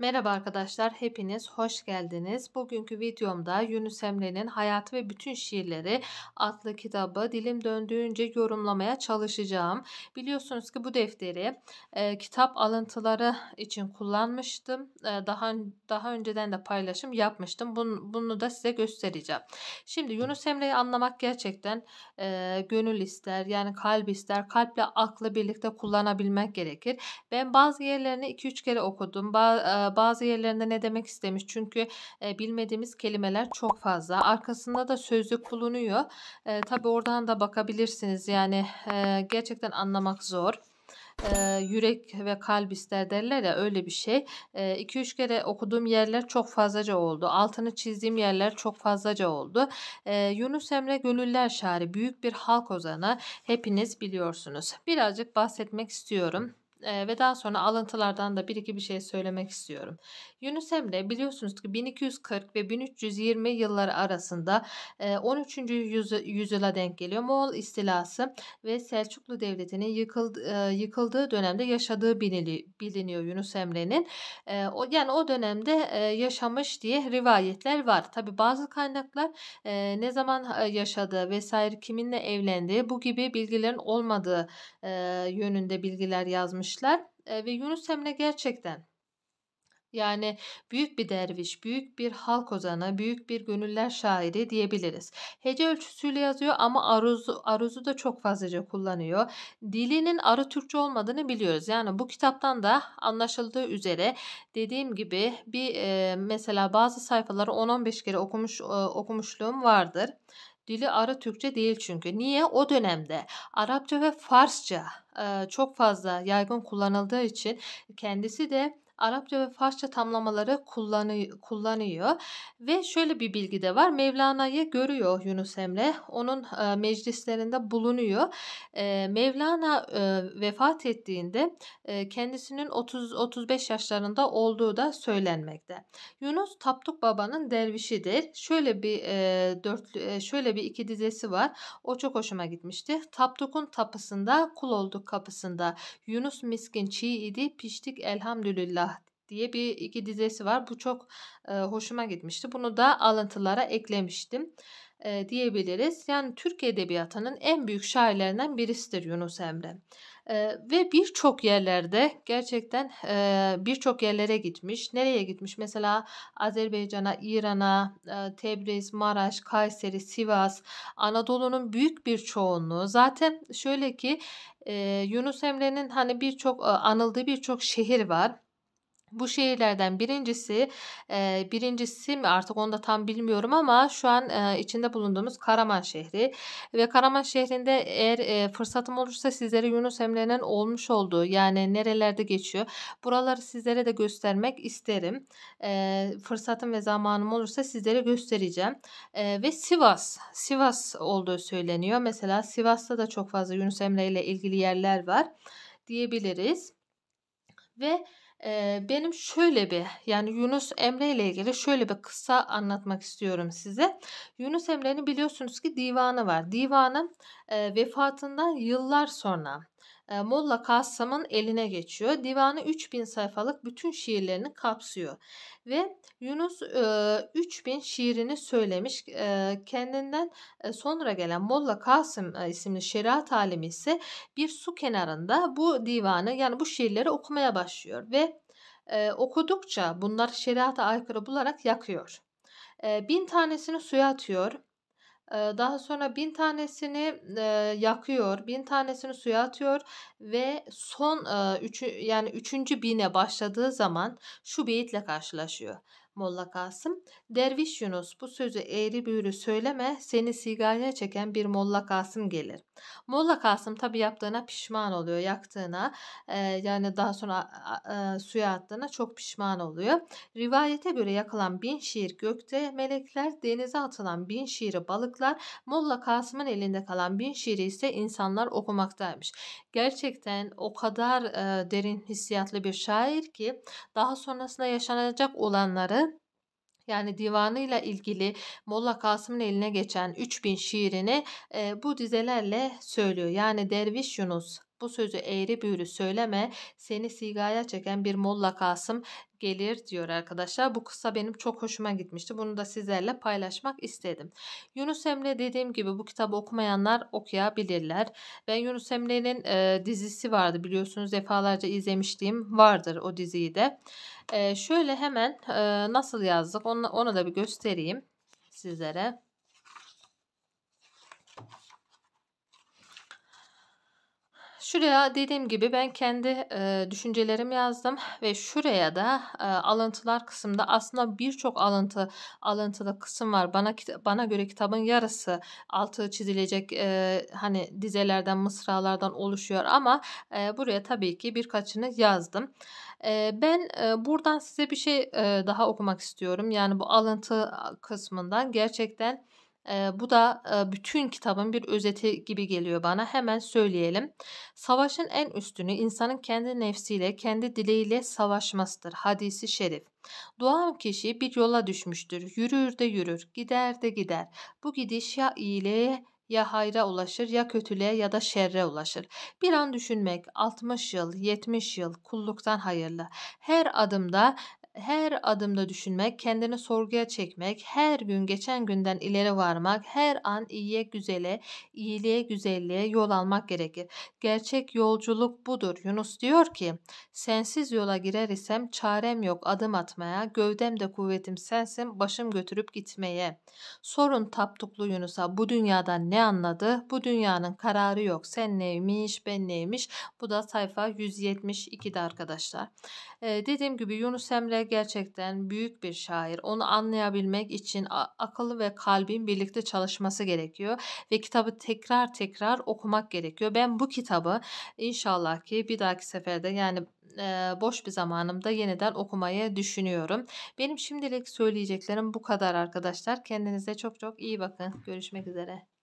Merhaba arkadaşlar, hepiniz hoş geldiniz. Bugünkü videomda Yunus Emre'nin Hayatı ve Bütün Şiirleri adlı kitabı dilim döndüğünce yorumlamaya çalışacağım. Biliyorsunuz ki bu defteri e, kitap alıntıları için kullanmıştım. E, daha daha önceden de paylaşım yapmıştım. Bunu, bunu da size göstereceğim. Şimdi Yunus Emre'yi anlamak gerçekten e, gönül ister, yani kalp ister. Kalple aklı birlikte kullanabilmek gerekir. Ben bazı yerlerini 2-3 kere okudum. Bazı e, ee, bazı yerlerinde ne demek istemiş çünkü e, bilmediğimiz kelimeler çok fazla. Arkasında da sözlük bulunuyor. E, Tabi oradan da bakabilirsiniz yani e, gerçekten anlamak zor yürek ve kalp ister derler ya öyle bir şey. 2-3 kere okuduğum yerler çok fazlaca oldu. Altını çizdiğim yerler çok fazlaca oldu. Yunus Emre Gönüller Şairi büyük bir halk ozanı hepiniz biliyorsunuz. Birazcık bahsetmek istiyorum ve daha sonra alıntılardan da bir iki bir şey söylemek istiyorum. Yunus Emre biliyorsunuz ki 1240 ve 1320 yılları arasında 13. yüzyıla denk geliyor. Moğol istilası ve Selçuklu Devleti'nin yıkıldığı dönemde yaşadığı biliniyor Yunus Emre'nin. yani o dönemde yaşamış diye rivayetler var. Tabi bazı kaynaklar ne zaman yaşadığı vesaire kiminle evlendiği bu gibi bilgilerin olmadığı yönünde bilgiler yazmış vermişler e, ve Yunus Emre gerçekten yani büyük bir derviş, büyük bir halk ozanı, büyük bir gönüller şairi diyebiliriz. Hece ölçüsüyle yazıyor ama aruzu, aruzu da çok fazlaca kullanıyor. Dilinin arı Türkçe olmadığını biliyoruz. Yani bu kitaptan da anlaşıldığı üzere dediğim gibi bir e, mesela bazı sayfaları 10-15 kere okumuş e, okumuşluğum vardır. Dili ara Türkçe değil çünkü. Niye? O dönemde Arapça ve Farsça çok fazla yaygın kullanıldığı için kendisi de Arapça ve Farsça tamlamaları kullanı, kullanıyor. Ve şöyle bir bilgi de var. Mevlana'yı görüyor Yunus Emre. Onun e, meclislerinde bulunuyor. E, Mevlana e, vefat ettiğinde kendisinin 30-35 yaşlarında olduğu da söylenmekte. Yunus Tapduk Baba'nın dervişidir. Şöyle bir dört, şöyle bir iki dizesi var. O çok hoşuma gitmişti. Tapduk'un tapısında, kul olduk kapısında. Yunus miskin çiğ idi, piştik elhamdülillah diye bir iki dizesi var. Bu çok e, hoşuma gitmişti. Bunu da alıntılara eklemiştim e, diyebiliriz. Yani Türk edebiyatının en büyük şairlerinden birisidir Yunus Emre. E, ve birçok yerlerde gerçekten e, birçok yerlere gitmiş. Nereye gitmiş? Mesela Azerbaycan'a, İran'a, e, Tebriz, Maraş, Kayseri, Sivas, Anadolu'nun büyük bir çoğunluğu. Zaten şöyle ki e, Yunus Emre'nin hani birçok e, anıldığı birçok şehir var bu şehirlerden birincisi, e, birincisi mi artık onu da tam bilmiyorum ama şu an e, içinde bulunduğumuz Karaman şehri ve Karaman şehrinde eğer e, fırsatım olursa sizlere Yunus Emre'nin olmuş olduğu yani nerelerde geçiyor buraları sizlere de göstermek isterim. E, fırsatım ve zamanım olursa sizlere göstereceğim. E, ve Sivas, Sivas olduğu söyleniyor. Mesela Sivas'ta da çok fazla Yunus Emre ile ilgili yerler var diyebiliriz. Ve e, benim şöyle bir yani Yunus Emre ile ilgili şöyle bir kısa anlatmak istiyorum size. Yunus Emre'nin biliyorsunuz ki divanı var. Divanın e, vefatından yıllar sonra Molla Kassam'ın eline geçiyor. Divanı 3000 sayfalık bütün şiirlerini kapsıyor. Ve Yunus 3000 şiirini söylemiş. Kendinden sonra gelen Molla Kasım isimli şeriat alimi ise bir su kenarında bu divanı yani bu şiirleri okumaya başlıyor. Ve okudukça bunlar şeriata aykırı bularak yakıyor. Bin tanesini suya atıyor daha sonra bin tanesini yakıyor, bin tanesini suya atıyor ve son üçü, yani üçüncü bine başladığı zaman şu beyitle karşılaşıyor. Molla Kasım. Derviş Yunus bu sözü eğri büğrü söyleme seni sigaraya çeken bir Molla Kasım gelir. Molla Kasım tabi yaptığına pişman oluyor. Yaktığına e, yani daha sonra e, suya attığına çok pişman oluyor. Rivayete göre yakılan bin şiir gökte melekler denize atılan bin şiiri balıklar Molla Kasım'ın elinde kalan bin şiiri ise insanlar okumaktaymış. Gerçekten o kadar e, derin hissiyatlı bir şair ki daha sonrasında yaşanacak olanları yani divanıyla ilgili Molla Kasım'ın eline geçen 3000 şiirini e, bu dizelerle söylüyor. Yani Derviş Yunus bu sözü eğri büğrü söyleme seni sigaya çeken bir Molla Kasım gelir diyor arkadaşlar. Bu kısa benim çok hoşuma gitmişti. Bunu da sizlerle paylaşmak istedim. Yunus Emre dediğim gibi bu kitabı okumayanlar okuyabilirler. Ben Yunus Emre'nin e, dizisi vardı biliyorsunuz defalarca izlemiştim vardır o diziyi de. E, şöyle hemen e, nasıl yazdık onu, onu da bir göstereyim sizlere. Şuraya dediğim gibi ben kendi e, düşüncelerimi yazdım ve şuraya da e, alıntılar kısmında aslında birçok alıntı alıntılı kısım var. Bana bana göre kitabın yarısı altı çizilecek e, hani dizelerden, mısralardan oluşuyor ama e, buraya tabii ki birkaçını yazdım. E, ben e, buradan size bir şey e, daha okumak istiyorum. Yani bu alıntı kısmından gerçekten bu da bütün kitabın bir özeti gibi geliyor bana. Hemen söyleyelim. Savaşın en üstünü insanın kendi nefsiyle, kendi dileğiyle savaşmasıdır. Hadisi şerif. Doğan kişi bir yola düşmüştür. Yürür de yürür, gider de gider. Bu gidiş ya iyiliğe ya hayra ulaşır ya kötülüğe ya da şerre ulaşır. Bir an düşünmek 60 yıl, 70 yıl kulluktan hayırlı. Her adımda her adımda düşünmek, kendini sorguya çekmek, her gün geçen günden ileri varmak, her an iyiye güzele, iyiliğe güzelliğe yol almak gerekir. Gerçek yolculuk budur. Yunus diyor ki, sensiz yola girer isem çarem yok adım atmaya, gövdem de kuvvetim sensin, başım götürüp gitmeye. Sorun taptuklu Yunus'a bu dünyadan ne anladı? Bu dünyanın kararı yok. Sen neymiş, ben neymiş? Bu da sayfa 172'de arkadaşlar. Ee, dediğim gibi Yunus Emre gerçekten büyük bir şair. Onu anlayabilmek için akıllı ve kalbin birlikte çalışması gerekiyor ve kitabı tekrar tekrar okumak gerekiyor. Ben bu kitabı inşallah ki bir dahaki seferde yani e, boş bir zamanımda yeniden okumayı düşünüyorum. Benim şimdilik söyleyeceklerim bu kadar arkadaşlar. Kendinize çok çok iyi bakın. Görüşmek üzere.